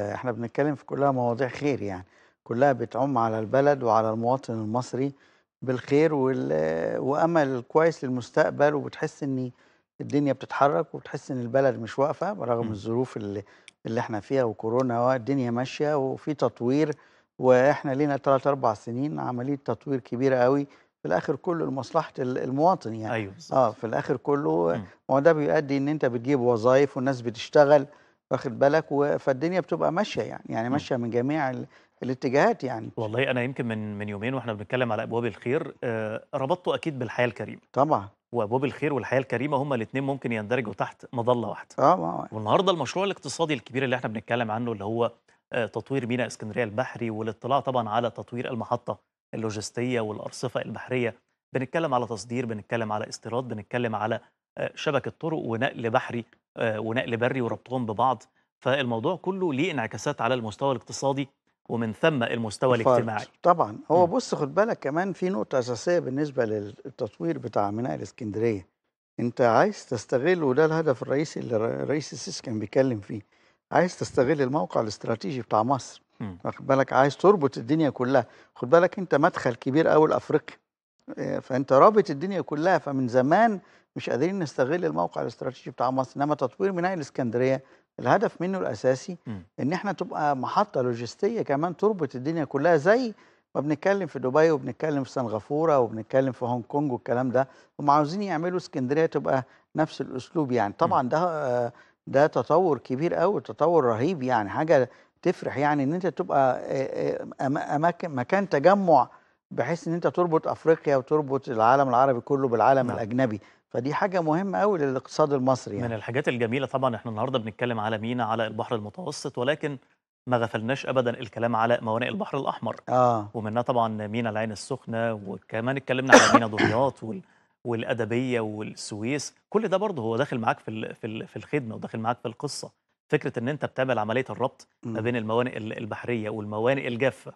احنا بنتكلم في كلها مواضيع خير يعني كلها بتعم على البلد وعلى المواطن المصري بالخير وال... وامل كويس للمستقبل وبتحس ان الدنيا بتتحرك وبتحس ان البلد مش واقفه برغم إمم. الظروف اللي اللي احنا فيها وكورونا والدنيا ماشيه وفي تطوير واحنا لينا 3 4 سنين عمليه تطوير كبيره قوي في الاخر كله لمصلحه المواطن يعني ايوه بالظبط اه في الاخر كله وده إمم. هو ده بيؤدي ان انت بتجيب وظايف والناس بتشتغل واخد بالك فالدنيا بتبقى ماشيه يعني يعني إمم. ماشيه من جميع الاتجاهات يعني والله انا يمكن من من يومين واحنا بنتكلم على ابواب الخير آه، ربطته اكيد بالحياه الكريمه طبعا وابواب الخير والحياه الكريمه هما الاثنين ممكن يندرجوا تحت مظله واحده اه يعني. والنهارده المشروع الاقتصادي الكبير اللي احنا بنتكلم عنه اللي هو آه، تطوير ميناء اسكندريه البحري والاطلاع طبعا على تطوير المحطه اللوجستيه والارصفه البحريه بنتكلم على تصدير بنتكلم على استيراد بنتكلم على آه، شبكه طرق ونقل بحري آه، ونقل بري وربطهم ببعض فالموضوع كله ليه انعكاسات على المستوى الاقتصادي ومن ثم المستوى الفرد. الاجتماعي طبعا هو م. بص خد بالك كمان في نقطة أساسية بالنسبة للتطوير بتاع ميناء الإسكندرية أنت عايز تستغل وده الهدف الرئيسي اللي الرئيس السيسي كان بيتكلم فيه عايز تستغل الموقع الاستراتيجي بتاع مصر واخد بالك عايز تربط الدنيا كلها خد بالك أنت مدخل كبير قوي لأفريقيا آه، فانت رابط الدنيا كلها فمن زمان مش قادرين نستغل الموقع الاستراتيجي بتاع مصر انما تطوير ميناء الاسكندريه الهدف منه الاساسي م. ان احنا تبقى محطه لوجستيه كمان تربط الدنيا كلها زي ما بنتكلم في دبي وبنتكلم في سنغافوره وبنتكلم في هونج كونج والكلام ده هم عاوزين يعملوا اسكندريه تبقى نفس الاسلوب يعني طبعا ده آه، ده تطور كبير قوي تطور رهيب يعني حاجه تفرح يعني ان انت تبقى آه، اماكن مكان تجمع بحيث ان انت تربط افريقيا وتربط العالم العربي كله بالعالم نعم. الاجنبي فدي حاجه مهمه قوي للاقتصاد المصري يعني. من الحاجات الجميله طبعا احنا النهارده بنتكلم على مينا على البحر المتوسط ولكن ما غفلناش ابدا الكلام على موانئ البحر الاحمر آه. ومنها طبعا مينا العين السخنه وكمان اتكلمنا على مينا دمياط وال... والادبيه والسويس كل ده برضه هو داخل معاك في ال... في, ال... في الخدمه وداخل معاك في القصه فكره ان انت بتعمل عمليه الربط ما بين الموانئ البحريه والموانئ الجافه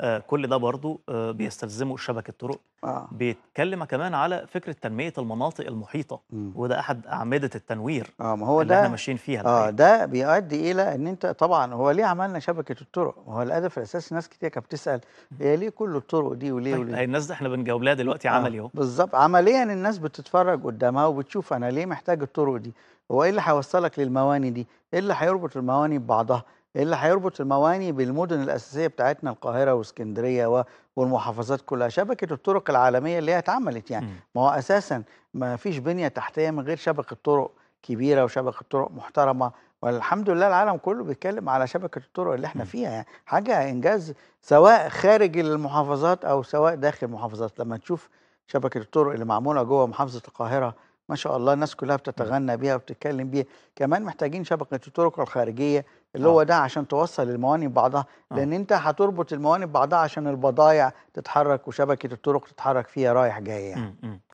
آه، كل ده برضو آه، بيستلزمه شبكه طرق آه. بيتكلم كمان على فكره تنميه المناطق المحيطه م. وده احد اعمده التنوير اه ما هو اللي ده احنا ماشيين فيها اه ده بيؤدي الى ان انت طبعا هو ليه عملنا شبكه الطرق؟ هو الهدف الاساسي ناس كتير كانت بتسال هي ليه كل الطرق دي وليه طيب، وليه وليه؟ الناس ده احنا بنجاوب لها دلوقتي آه عملي اهو بالظبط عمليا الناس بتتفرج قدامها وبتشوف انا ليه محتاج الطرق دي؟ هو ايه اللي هيوصلك للمواني دي؟ ايه اللي هيربط المواني ببعضها؟ اللي هيربط المواني بالمدن الأساسية بتاعتنا القاهرة واسكندرية والمحافظات كلها شبكة الطرق العالمية اللي هي اتعملت يعني ما هو أساسا ما فيش بنية تحتية من غير شبكة طرق كبيرة وشبكة طرق محترمة والحمد لله العالم كله بيتكلم على شبكة الطرق اللي احنا فيها يعني حاجة إنجاز سواء خارج المحافظات أو سواء داخل المحافظات لما تشوف شبكة الطرق اللي معمولة جوه محافظة القاهرة ما شاء الله الناس كلها بتتغنى بيها وبتتكلم بيها كمان محتاجين شبكه الطرق الخارجيه اللي هو آه. ده عشان توصل الموانئ ببعضها آه. لان انت هتربط الموانئ ببعضها عشان البضايع تتحرك وشبكه الطرق تتحرك فيها رايح جاي يعني